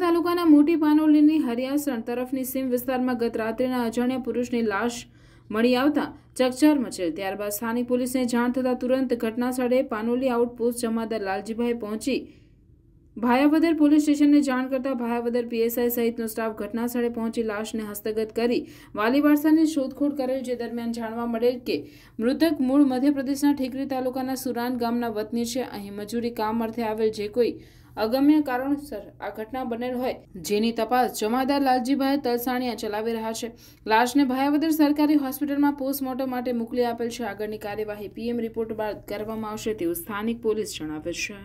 તાલુકાના મોટી પાનોલીની હરિયાસણ તરફની સીમ વિસ્તારમાં ગત રાત્રેના અજાણ્યા પુરુષની લાશ મળી આવતા ચકચાર મચેલ ત્યારબાદ સ્થાનિક પોલીસને જાણ થતા તુરંત ઘટના સ્થળે પાનોલી આઉટપોસ્ટ જમાદાર લાલજીભાઈ પહોંચી ભાયાવદર પોલીસ સ્ટેશનને જાણ કરતા ભાયાવદર પીએસઆઈ સહિતનો સ્ટાફ ઘટનાસ્થળે પહોંચી લાશને હસ્તગત કરી વાલી વારસાની શોધખોળ કરેલ જે દરમિયાન જાણવા મળેલ કે મૃતક મૂળ મધ્યપ્રદેશના ઠીકરી તાલુકાના સુરાન ગામના વતની છે અહીં મજૂરી કામ અર્થે આવેલ જે કોઈ અગમ્ય કારણસર આ ઘટના બનેલ હોય જેની તપાસ જમાદાર લાલજીભાઈ તલસાણિયા ચલાવી રહ્યા છે લાશને ભાયાવદર સરકારી હોસ્પિટલમાં પોસ્ટમોર્ટમ માટે મોકલી આપેલ છે આગળની કાર્યવાહી પીએમ રિપોર્ટ બાદ કરવામાં આવશે તેવું સ્થાનિક પોલીસ જણાવે છે